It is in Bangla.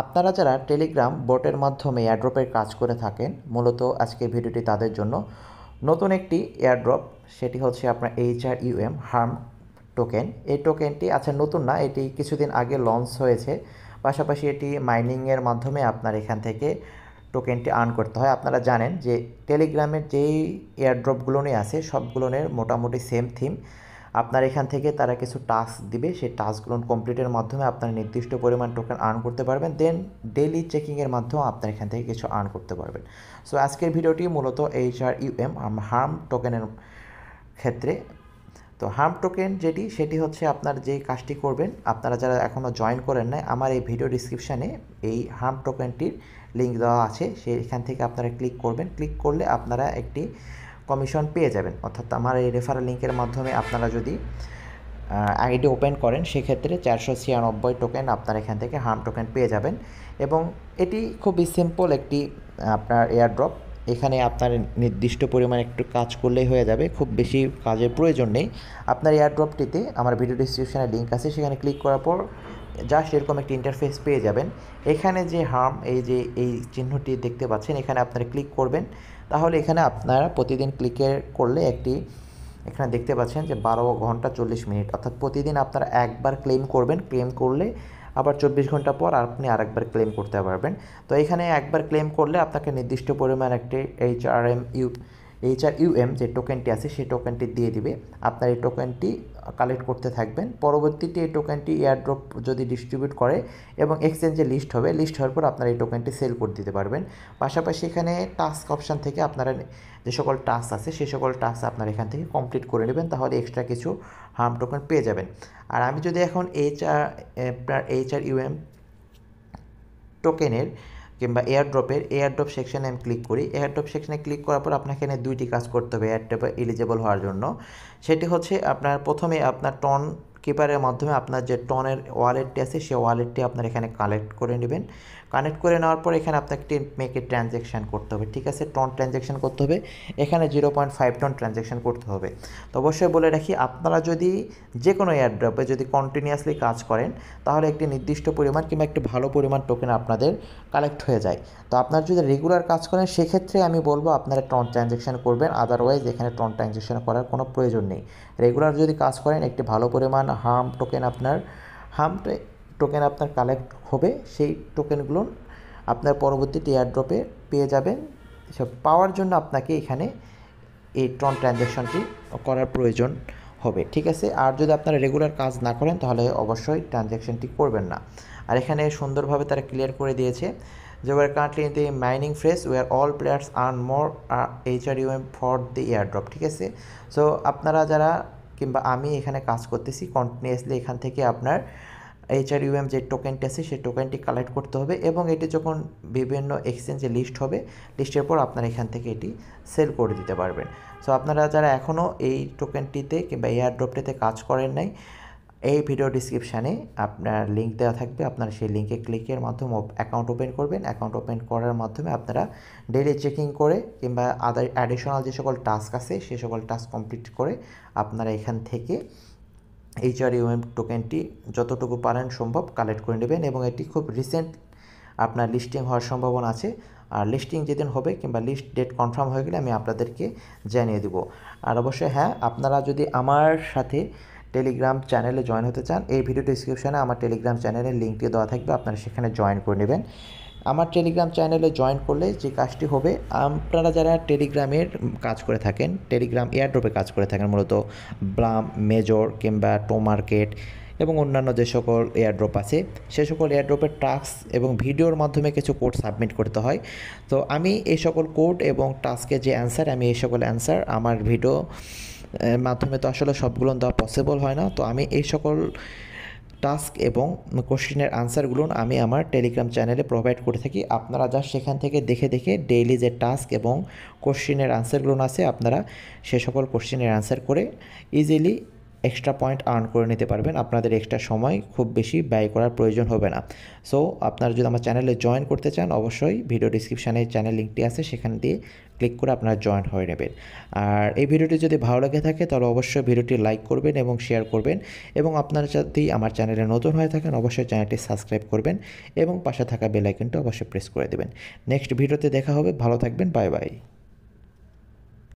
আপনারা যারা টেলিগ্রাম বটের মাধ্যমে এয়ারড্রপের কাজ করে থাকেন মূলত আজকের ভিডিওটি তাদের জন্য নতুন একটি এয়ারড্রপ সেটি হচ্ছে আপনার এইচ আর ইউএম হার্ম টোকেন এই টোকেনটি আচ্ছা নতুন না এটি কিছুদিন আগে লঞ্চ হয়েছে পাশাপাশি এটি মাইনিংয়ের মাধ্যমে আপনার এখান থেকে টোকেনটি আর্ন করতে হয় আপনারা জানেন যে টেলিগ্রামের যেই এয়ারড্রপগুলো নিয়ে আছে সবগুলোনের মোটামুটি সেম থিম আপনার এখান থেকে তারা কিছু টাস্ক দিবে সেই টাস্কগুলো কমপ্লিটের মাধ্যমে আপনার নির্দিষ্ট পরিমাণ টোকেন আর্ন করতে পারবেন দেন ডেলি চেকিংয়ের মাধ্যমে আপনার এখান থেকে কিছু আর্ন করতে পারবেন সো আজকের ভিডিওটি মূলত এইচ আর ইউএম হার্ম টোকেনের ক্ষেত্রে তো হার্ম টোকেন যেটি সেটি হচ্ছে আপনার যে কাজটি করবেন আপনারা যারা এখনও জয়েন করেন নাই আমার এই ভিডিও ডিসক্রিপশানে এই হার্ম টোকেনটির লিঙ্ক দেওয়া আছে সেইখান থেকে আপনারা ক্লিক করবেন ক্লিক করলে আপনারা একটি কমিশন পেয়ে যাবেন অর্থাৎ আমার এই রেফারেল লিঙ্কের মাধ্যমে আপনারা যদি আইডি ওপেন করেন সেক্ষেত্রে চারশো ছিয়ানব্বই টোকেন আপনারা এখান থেকে হার্ম টোকেন পেয়ে যাবেন এবং এটি খুবই সিম্পল একটি আপনার ড্রপ এখানে আপনার নির্দিষ্ট পরিমাণ একটু কাজ করলেই হয়ে যাবে খুব বেশি কাজের প্রয়োজন নেই আপনার ড্রপটিতে আমার ভিডিও ডিসক্রিপশানে লিঙ্ক আছে সেখানে ক্লিক করার পর জাস্ট এরকম একটি ইন্টারফেস পেয়ে যাবেন এখানে যে হার্ম এই যে এই চিহ্নটি দেখতে পাচ্ছেন এখানে আপনারা ক্লিক করবেন তাহলে এখানে আপনারা প্রতিদিন ক্লিকের করলে একটি এখানে দেখতে পাচ্ছেন যে বারো ঘন্টা চল্লিশ মিনিট অর্থাৎ প্রতিদিন আপনারা একবার ক্লেম করবেন ক্লেম করলে আবার চব্বিশ ঘন্টা পর আপনি আরেকবার ক্লেম করতে পারবেন তো এখানে একবার ক্লেম করলে আপনাকে নির্দিষ্ট পরিমাণ একটি HRM U H R U M যে টোকেনটি আছে সেই টোকেনটি দিয়ে দিবে আপনার এই টোকেনটি কালেক্ট করতে থাকবেন পরবর্তীতে এই টোকেনটি এয়ারড্রপ যদি ডিস্ট্রিবিউট করে এবং এক্সচেঞ্জে লিস্ট হবে লিস্ট হওয়ার পর আপনারা এই টোকেনটি সেল করে দিতে পারবেন পাশাপাশি এখানে টাস্ক অপশান থেকে আপনারা যে সকল টাস্ক আছে সে সকল টাস্ক আপনারা এখান থেকে কমপ্লিট করে নেবেন তাহলে এক্সট্রা কিছু হার্ম টোকেন পেয়ে যাবেন আর আমি যদি এখন এইচ আর আপনার এইচ আর ইউএম টোকেনের কিংবা এয়ারড্রপের এয়ারড্রপ সেকশানে আমি ক্লিক করি এয়ারড্রপ সেকশানে ক্লিক করার পর আপনাকে এখানে দুইটি কাজ করতে হবে এয়ারড্রপে এলিজেবল হওয়ার জন্য সেটি হচ্ছে আপনার প্রথমে আপনার টন কিপারের মাধ্যমে আপনার যে টনের ওয়ালেটটি আছে সেই ওয়ালেটটি আপনার এখানে কালেক্ট করে নেবেন কানেক্ট করে নেওয়ার পর এখানে আপনাকে একটি মেকে ট্রানজ্যাকশান করতে হবে ঠিক আছে টন ট্রানজ্যাকশান করতে হবে এখানে zero point five ton transaction করতে হবে তো অবশ্যই বলে রাখি আপনারা যদি যে কোনো এয়ারড্রপে যদি কন্টিনিউয়াসলি কাজ করেন তাহলে একটি নির্দিষ্ট পরিমাণ কিংবা একটি ভালো পরিমাণ টোকেন আপনাদের কালেক্ট হয়ে যায় তো আপনারা যদি রেগুলার কাজ করেন সেক্ষেত্রে আমি বলবো আপনারা টন ট্রানজ্যাকশান করবেন আদারওয়াইজ এখানে টন ট্রানজ্যাকশান করার কোনো প্রয়োজন নেই রেগুলার যদি কাজ করেন একটি ভালো পরিমাণ হাম টোকেন আপনার হাম টোকেন আপনার কালেক্ট হবে সেই টোকেনগুলো আপনার পরবর্তী টিয়ারড্রপে পেয়ে যাবেন সব পাওয়ার জন্য আপনাকে এখানে এই ট্রন ট্রানজ্যাকশনটি করার প্রয়োজন হবে ঠিক আছে আর যদি আপনারা রেগুলার কাজ না করেন তাহলে অবশ্যই ট্রানজ্যাকশনটি করবেন না আর এখানে সুন্দরভাবে তারা ক্লিয়ার করে দিয়েছে যে we're currently in the mining phase we're all players earn more H R U M for the airdrop ঠিক আছে সো আপনারা যারা কিংবা আমি এখানে কাজ করতেছি কন্টিনিউয়াসলি এখান থেকে আপনার এইচআর ইউএম যে টোকেনটি আছে সেই টোকেনটি কালেক্ট করতে হবে এবং এটি যখন বিভিন্ন এক্সচেঞ্জে লিস্ট হবে লিস্টের পর আপনারা এখান থেকে এটি সেল করে দিতে পারবেন সো আপনারা যারা এখনও এই টোকেনটিতে কিংবা এয়ারড্রপটিতে কাজ করেন নাই এই ভিডিও ডিসক্রিপশানে আপনার লিঙ্ক দেওয়া থাকবে আপনারা সেই লিঙ্কে ক্লিকের মাধ্যমে অ্যাকাউন্ট ওপেন করবেন অ্যাকাউন্ট ওপেন করার মাধ্যমে আপনারা ডেলি চেকিং করে কিংবা আদার অ্যাডিশনাল যে সকল টাস্ক আছে সে সকল টাস্ক কমপ্লিট করে আপনারা এখান থেকে এইচআর ইউএম টোকেনটি যতটুকু পারেন সম্ভব কালেক্ট করে নেবেন এবং এটি খুব রিসেন্ট আপনার লিস্টিং হওয়ার সম্ভাবনা আছে আর লিস্টিং যেদিন হবে কিংবা লিস্ট ডেট কনফার্ম হয়ে গেলে আমি আপনাদেরকে জানিয়ে দেবো আর অবশ্যই হ্যাঁ আপনারা যদি আমার সাথে টেলিগ্রাম চ্যানেলে জয়েন হতে চান এই ভিডিও ডিসক্রিপশানে আমার টেলিগ্রাম চ্যানেলের লিঙ্কটি দেওয়া থাকবে আপনারা সেখানে জয়েন করে নেবেন আমার টেলিগ্রাম চ্যানেলে জয়েন করলে যে কাজটি হবে আপনারা যারা টেলিগ্রামের কাজ করে থাকেন টেলিগ্রাম এয়ারড্রপে কাজ করে থাকেন মূলত ব্লাম মেজর কিংবা টো মার্কেট এবং অন্যান্য যে সকল এয়ারড্রপ আছে সে সকল এয়ারড্রপের টাস্ক এবং ভিডিওর মাধ্যমে কিছু কোড সাবমিট করতে হয় তো আমি এই সকল কোড এবং টাস্কের যে অ্যান্সার আমি এই সকল অ্যান্সার আমার ভিডিও মাধ্যমে তো আসলে সবগুলো দেওয়া পসিবল হয় না তো আমি এই সকল টাস্ক এবং কোশ্চেনের আনসারগুলো আমি আমার টেলিগ্রাম চ্যানেলে প্রোভাইড করে থাকি আপনারা যা সেখান থেকে দেখে দেখে ডেইলি যে টাস্ক এবং কোশ্চেনের আনসারগুলো আছে আপনারা সে সকল কোশ্চেনের আনসার করে ইজিলি এক্সট্রা পয়েন্ট আর্ন করে নিতে পারবেন আপনাদের এক্সট্রা সময় খুব বেশি ব্যয় করার প্রয়োজন হবে না সো আপনারা যদি আমার চ্যানেলে জয়েন করতে চান অবশ্যই ভিডিও ডিসক্রিপশানে চ্যানেল লিঙ্কটি আছে সেখান দিয়ে ক্লিক করে আপনারা জয়েন হয়ে নেবেন আর এই ভিডিওটি যদি ভালো লাগে থাকে তাহলে অবশ্যই ভিডিওটি লাইক করবেন এবং শেয়ার করবেন এবং আপনারা যদি আমার চ্যানেলে নতুন হয়ে থাকেন অবশ্যই চ্যানেলটি সাবস্ক্রাইব করবেন এবং পাশে থাকা বেলাইকনটা অবশ্যই প্রেস করে দেবেন নেক্সট ভিডিওতে দেখা হবে ভালো থাকবেন বাই বাই